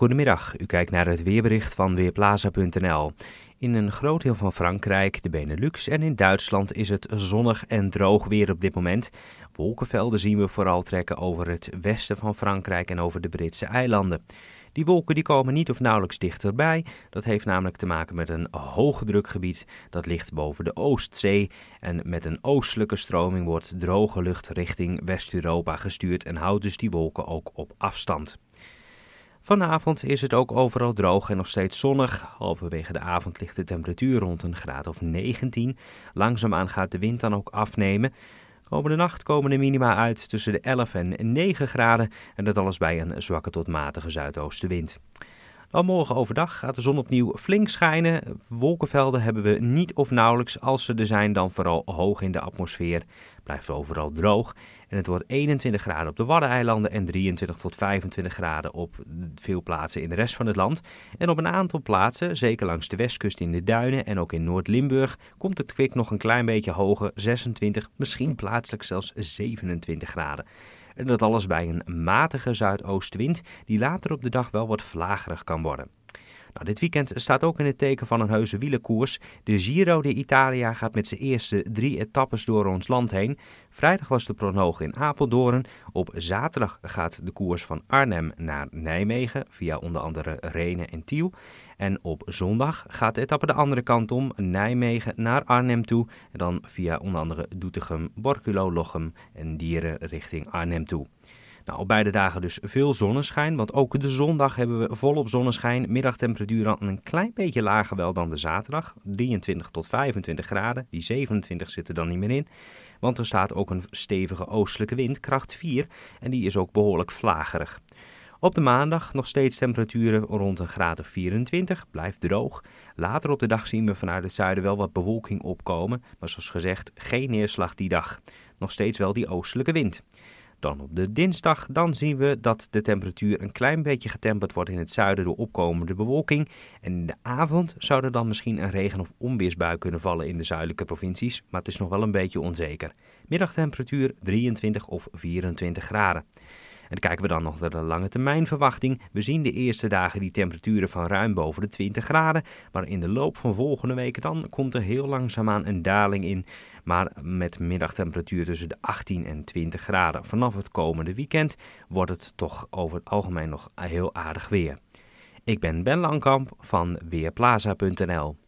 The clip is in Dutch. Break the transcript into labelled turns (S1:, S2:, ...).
S1: Goedemiddag, u kijkt naar het weerbericht van Weerplaza.nl. In een groot deel van Frankrijk, de Benelux en in Duitsland is het zonnig en droog weer op dit moment. Wolkenvelden zien we vooral trekken over het westen van Frankrijk en over de Britse eilanden. Die wolken die komen niet of nauwelijks dichterbij. Dat heeft namelijk te maken met een hoogdrukgebied dat ligt boven de Oostzee. En met een oostelijke stroming wordt droge lucht richting West-Europa gestuurd en houdt dus die wolken ook op afstand. Vanavond is het ook overal droog en nog steeds zonnig. Halverwege de avond ligt de temperatuur rond een graad of 19. Langzaamaan gaat de wind dan ook afnemen. Komende nacht komen de minima uit tussen de 11 en 9 graden en dat alles bij een zwakke tot matige zuidoostenwind. Dan morgen overdag gaat de zon opnieuw flink schijnen. Wolkenvelden hebben we niet of nauwelijks. Als ze er zijn, dan vooral hoog in de atmosfeer. Blijft overal droog. En het wordt 21 graden op de Waddeneilanden en 23 tot 25 graden op veel plaatsen in de rest van het land. En op een aantal plaatsen, zeker langs de westkust in de duinen en ook in Noord-Limburg, komt het kwik nog een klein beetje hoger, 26, misschien plaatselijk zelfs 27 graden. En dat alles bij een matige zuidoostwind die later op de dag wel wat vlagerig kan worden. Nou, dit weekend staat ook in het teken van een heuse wielenkoers. De Giro de Italia gaat met zijn eerste drie etappes door ons land heen. Vrijdag was de pronoog in Apeldoorn. Op zaterdag gaat de koers van Arnhem naar Nijmegen via onder andere Renen en Tiel. En op zondag gaat de etappe de andere kant om, Nijmegen naar Arnhem toe. En dan via onder andere Doetinchem, Borculo, Lochem en Dieren richting Arnhem toe. Nou, op beide dagen dus veel zonneschijn, want ook de zondag hebben we volop zonneschijn. Middagtemperatuur een klein beetje lager wel dan de zaterdag, 23 tot 25 graden. Die 27 zitten dan niet meer in, want er staat ook een stevige oostelijke wind, kracht 4, en die is ook behoorlijk vlagerig. Op de maandag nog steeds temperaturen rond een graad of 24, blijft droog. Later op de dag zien we vanuit het zuiden wel wat bewolking opkomen, maar zoals gezegd geen neerslag die dag. Nog steeds wel die oostelijke wind. Dan op de dinsdag, dan zien we dat de temperatuur een klein beetje getemperd wordt in het zuiden door opkomende bewolking. En in de avond zou er dan misschien een regen- of onweersbui kunnen vallen in de zuidelijke provincies, maar het is nog wel een beetje onzeker. Middagtemperatuur 23 of 24 graden. En kijken we dan nog naar de lange termijn verwachting. We zien de eerste dagen die temperaturen van ruim boven de 20 graden. Maar in de loop van volgende week dan komt er heel langzaamaan een daling in. Maar met middagtemperatuur tussen de 18 en 20 graden. Vanaf het komende weekend wordt het toch over het algemeen nog heel aardig weer. Ik ben Ben Langkamp van Weerplaza.nl.